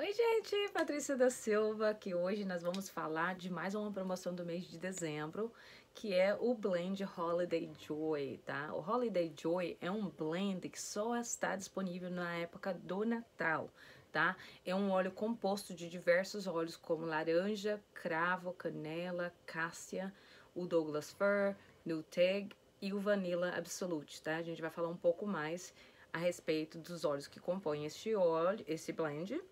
Oi, gente! Patrícia da Silva, que hoje nós vamos falar de mais uma promoção do mês de dezembro, que é o Blend Holiday Joy, tá? O Holiday Joy é um blend que só está disponível na época do Natal, tá? É um óleo composto de diversos óleos como laranja, cravo, canela, cássia, o Douglas Fir, Nuteg e o Vanilla Absolute, tá? A gente vai falar um pouco mais a respeito dos óleos que compõem este óleo, esse blend,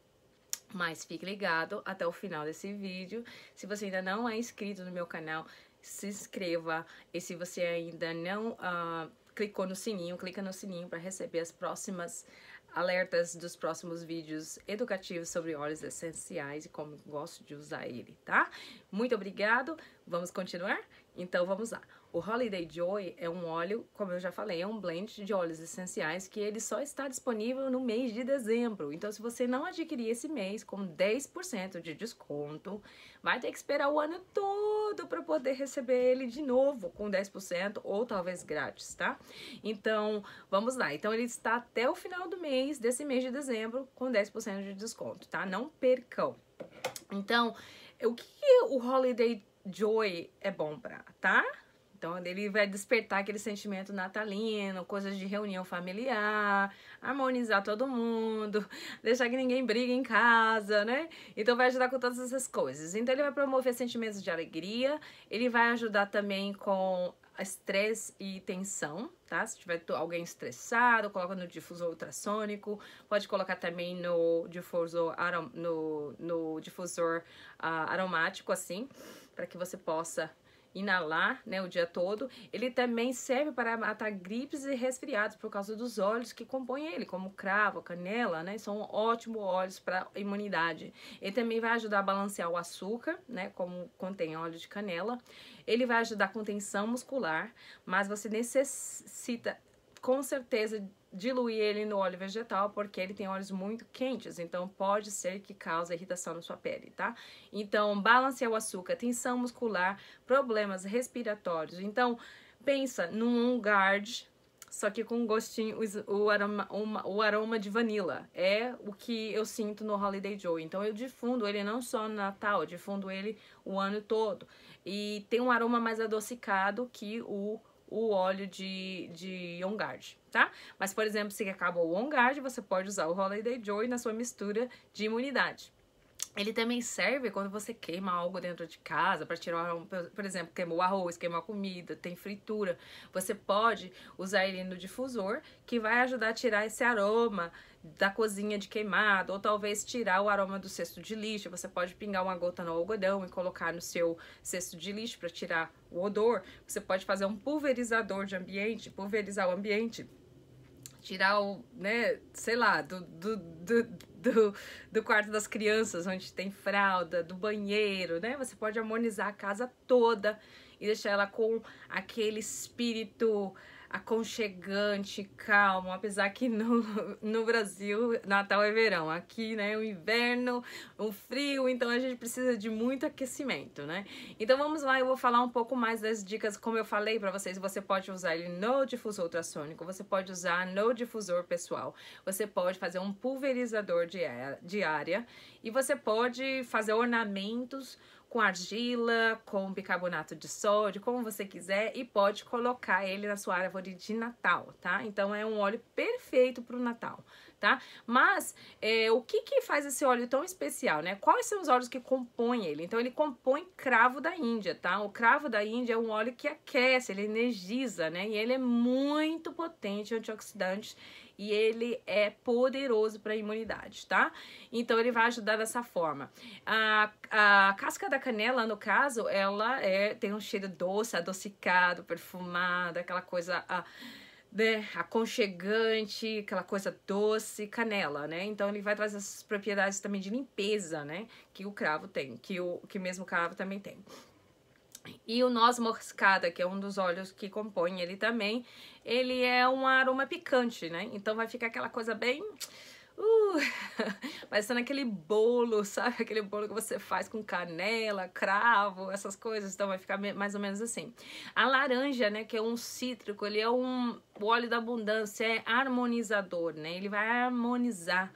mas fique ligado até o final desse vídeo. Se você ainda não é inscrito no meu canal, se inscreva. E se você ainda não uh, clicou no sininho, clica no sininho para receber as próximas alertas dos próximos vídeos educativos sobre óleos essenciais e como gosto de usar ele, tá? Muito obrigado, vamos continuar? Então vamos lá. O Holiday Joy é um óleo, como eu já falei, é um blend de óleos essenciais que ele só está disponível no mês de dezembro. Então se você não adquirir esse mês com 10% de desconto, vai ter que esperar o ano todo para poder receber ele de novo com 10% ou talvez grátis, tá? Então, vamos lá. Então ele está até o final do mês, desse mês de dezembro, com 10% de desconto, tá? Não percam. Então, o que o Holiday joy é bom pra, tá? Então ele vai despertar aquele sentimento natalino, coisas de reunião familiar, harmonizar todo mundo, deixar que ninguém brigue em casa, né? Então vai ajudar com todas essas coisas. Então ele vai promover sentimentos de alegria, ele vai ajudar também com estresse e tensão, tá? Se tiver alguém estressado, coloca no difusor ultrassônico, pode colocar também no difusor, arom, no, no difusor uh, aromático, assim, para que você possa inalar né, o dia todo, ele também serve para matar gripes e resfriados por causa dos óleos que compõem ele, como cravo, canela, né? São ótimos óleos para imunidade. Ele também vai ajudar a balancear o açúcar, né? Como contém óleo de canela. Ele vai ajudar a contenção muscular, mas você necessita com certeza diluir ele no óleo vegetal, porque ele tem óleos muito quentes, então pode ser que cause irritação na sua pele, tá? Então, balancear é o açúcar, tensão muscular, problemas respiratórios. Então, pensa num guard, só que com gostinho, o aroma, uma, o aroma de vanila É o que eu sinto no Holiday Joe. Então eu difundo ele não só no Natal, eu difundo ele o ano todo. E tem um aroma mais adocicado que o o óleo de, de On Guard, tá? Mas, por exemplo, se acabou o On Guard, você pode usar o Holiday Joy na sua mistura de imunidade. Ele também serve quando você queima algo dentro de casa para tirar, por exemplo, queimou arroz, queimou comida, tem fritura. Você pode usar ele no difusor, que vai ajudar a tirar esse aroma da cozinha de queimado, ou talvez tirar o aroma do cesto de lixo. Você pode pingar uma gota no algodão e colocar no seu cesto de lixo para tirar o odor. Você pode fazer um pulverizador de ambiente, pulverizar o ambiente tirar o, né, sei lá, do, do, do, do, quarto das crianças, onde tem fralda, do banheiro, né? Você pode harmonizar a casa toda e deixar ela com aquele espírito aconchegante, calmo, apesar que no, no Brasil Natal é verão, aqui né, o inverno, o frio, então a gente precisa de muito aquecimento, né? Então vamos lá, eu vou falar um pouco mais das dicas, como eu falei para vocês, você pode usar ele no difusor ultrassônico, você pode usar no difusor pessoal, você pode fazer um pulverizador de, é, de área e você pode fazer ornamentos com argila, com bicarbonato de sódio, como você quiser, e pode colocar ele na sua árvore de Natal, tá? Então é um óleo perfeito para o Natal, tá? Mas é, o que, que faz esse óleo tão especial, né? Quais são os óleos que compõem ele? Então ele compõe cravo da Índia, tá? O cravo da Índia é um óleo que aquece, ele energiza, né? E ele é muito potente antioxidante e ele é poderoso para a imunidade, tá? Então ele vai ajudar dessa forma. A, a casca da canela, no caso, ela é tem um cheiro doce, adocicado, perfumado, aquela coisa a, né, aconchegante, aquela coisa doce, canela, né? Então ele vai trazer essas propriedades também de limpeza, né? Que o cravo tem, que o que mesmo o cravo também tem. E o noz moscada, que é um dos óleos que compõe ele também, ele é um aroma picante, né? Então vai ficar aquela coisa bem... Uh, parecendo aquele bolo, sabe? Aquele bolo que você faz com canela, cravo, essas coisas. Então vai ficar mais ou menos assim. A laranja, né? Que é um cítrico, ele é um o óleo da abundância, é harmonizador, né? Ele vai harmonizar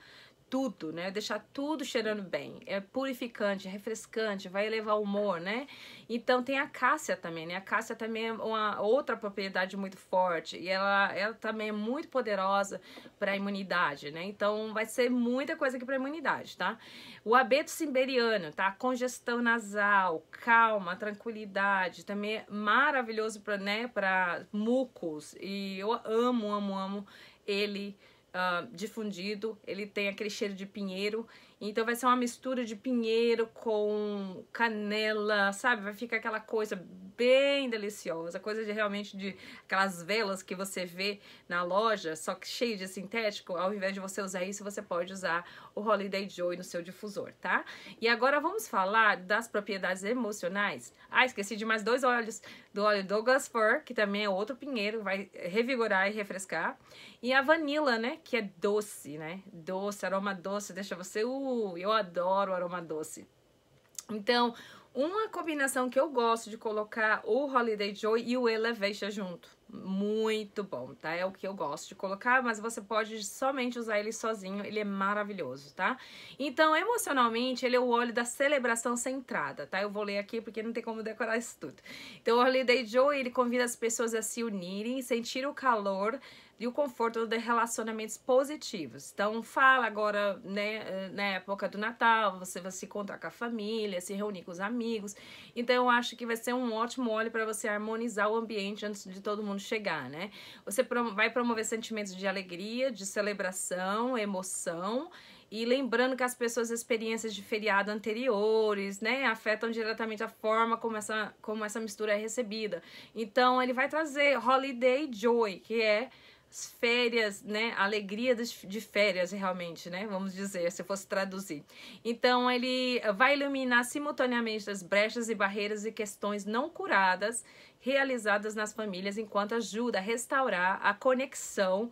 tudo, né? Deixar tudo cheirando bem. É purificante, é refrescante, vai elevar o humor, né? Então tem a cássia também, né? A cássia também é uma outra propriedade muito forte e ela, ela também é muito poderosa para a imunidade, né? Então vai ser muita coisa aqui para a imunidade, tá? O abeto simberiano, tá? Congestão nasal, calma, tranquilidade, também é maravilhoso para, né, para mucos. E eu amo, amo, amo ele uh, difundido, ele tem aquele cheiro de pinheiro, então vai ser uma mistura de pinheiro com canela, sabe? Vai ficar aquela coisa bem deliciosa, coisa de realmente de aquelas velas que você vê na loja, só que cheio de sintético, ao invés de você usar isso, você pode usar o Holiday Joy no seu difusor, tá? E agora vamos falar das propriedades emocionais. Ah, esqueci de mais dois óleos, do óleo Douglas Fir, que também é outro pinheiro, vai revigorar e refrescar, e a vanilla, né, que é doce, né? Doce, aroma doce, deixa você, uh, eu adoro aroma doce. Então, uma combinação que eu gosto de colocar o Holiday Joy e o Elevation junto. Muito bom, tá? É o que eu gosto de colocar, mas você pode somente usar ele sozinho, ele é maravilhoso, tá? Então, emocionalmente, ele é o óleo da celebração centrada, tá? Eu vou ler aqui porque não tem como decorar isso tudo. Então, o Holiday Joy, ele convida as pessoas a se unirem, sentir o calor e o conforto de relacionamentos positivos. Então, fala agora, né, eh, na época do Natal, você vai se encontrar com a família, se reunir com os amigos. Então, eu acho que vai ser um ótimo óleo para você harmonizar o ambiente antes de todo mundo chegar, né? Você vai promover sentimentos de alegria, de celebração, emoção. E lembrando que as pessoas experiências de feriado anteriores, né, afetam diretamente a forma como essa, como essa mistura é recebida. Então, ele vai trazer Holiday Joy, que é férias, né? Alegria de férias, realmente, né? Vamos dizer, se fosse traduzir. Então, ele vai iluminar simultaneamente as brechas e barreiras e questões não curadas realizadas nas famílias, enquanto ajuda a restaurar a conexão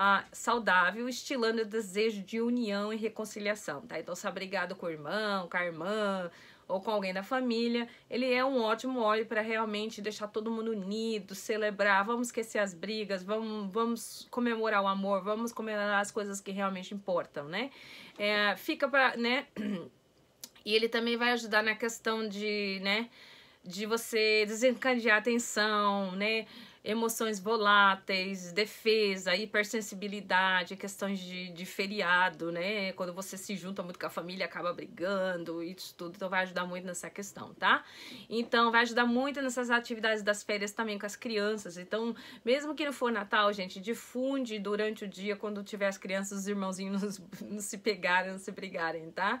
ah, saudável, estilando o desejo de união e reconciliação, tá? Então, se abrigado com o irmão, com a irmã ou com alguém da família, ele é um ótimo óleo para realmente deixar todo mundo unido, celebrar, vamos esquecer as brigas, vamos, vamos comemorar o amor, vamos comemorar as coisas que realmente importam, né? É, fica para, né? E ele também vai ajudar na questão de, né? de você desencadear a tensão, né? emoções voláteis, defesa, hipersensibilidade, questões de, de feriado, né? Quando você se junta muito com a família, acaba brigando, isso tudo. Então, vai ajudar muito nessa questão, tá? Então, vai ajudar muito nessas atividades das férias também com as crianças. Então, mesmo que não for Natal, gente, difunde durante o dia, quando tiver as crianças, os irmãozinhos não se pegarem, não se brigarem, tá?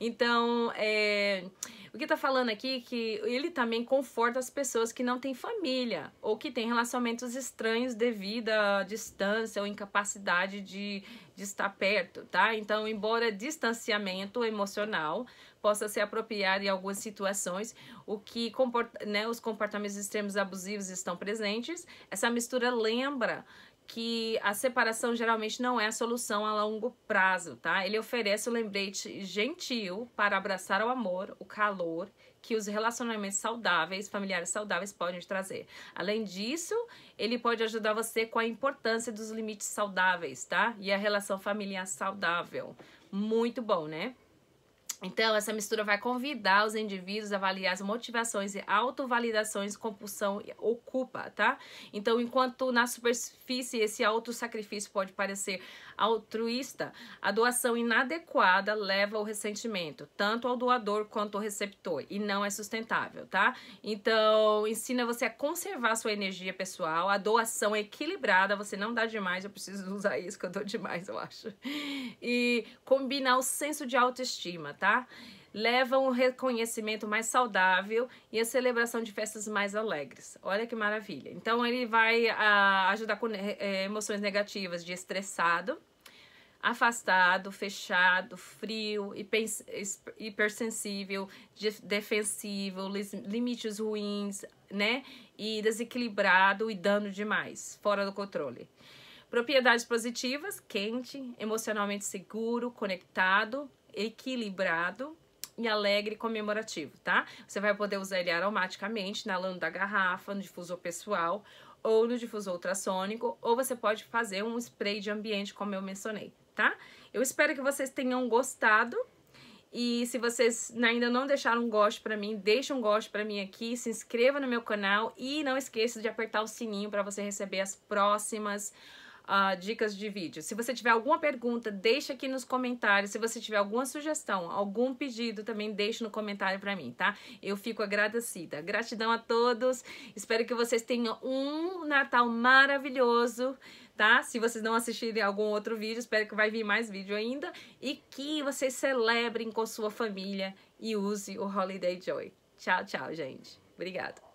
Então, é, o que tá falando aqui é que ele também conforta as pessoas que não têm família ou que têm relação relacionamentos estranhos devido à distância ou incapacidade de, de estar perto, tá? Então, embora distanciamento emocional possa se apropriar em algumas situações, o que comporta, né, os comportamentos extremos abusivos estão presentes, essa mistura lembra que a separação geralmente não é a solução a longo prazo, tá? Ele oferece o lembrete gentil para abraçar o amor, o calor que os relacionamentos saudáveis, familiares saudáveis podem trazer. Além disso, ele pode ajudar você com a importância dos limites saudáveis, tá? E a relação familiar saudável. Muito bom, né? Então, essa mistura vai convidar os indivíduos a avaliar as motivações e autovalidações, compulsão ou culpa, tá? Então, enquanto na superfície esse sacrifício pode parecer altruísta, a doação inadequada leva ao ressentimento, tanto ao doador quanto ao receptor, e não é sustentável, tá? Então, ensina você a conservar sua energia pessoal, a doação é equilibrada, você não dá demais, eu preciso usar isso que eu dou demais, eu acho. E combinar o senso de autoestima, tá? levam um reconhecimento mais saudável e a celebração de festas mais alegres. Olha que maravilha. Então, ele vai ah, ajudar com eh, emoções negativas de estressado, afastado, fechado, frio, hipersensível, defensivo, limites ruins, né? E desequilibrado e dando demais, fora do controle. Propriedades positivas: quente, emocionalmente seguro, conectado, equilibrado e alegre e comemorativo, tá? Você vai poder usar ele aromaticamente, na lã da garrafa, no difusor pessoal ou no difusor ultrassônico, ou você pode fazer um spray de ambiente, como eu mencionei, tá? Eu espero que vocês tenham gostado. E se vocês ainda não deixaram um gosto para mim, deixa um gosto para mim aqui, se inscreva no meu canal e não esqueça de apertar o sininho para você receber as próximas uh, dicas de vídeo. Se você tiver alguma pergunta, deixa aqui nos comentários. Se você tiver alguma sugestão, algum pedido, também deixa no comentário para mim, tá? Eu fico agradecida. Gratidão a todos. Espero que vocês tenham um Natal maravilhoso tá? Se vocês não assistirem algum outro vídeo, espero que vai vir mais vídeo ainda e que vocês celebrem com sua família e use o Holiday Joy. Tchau, tchau, gente. Obrigada.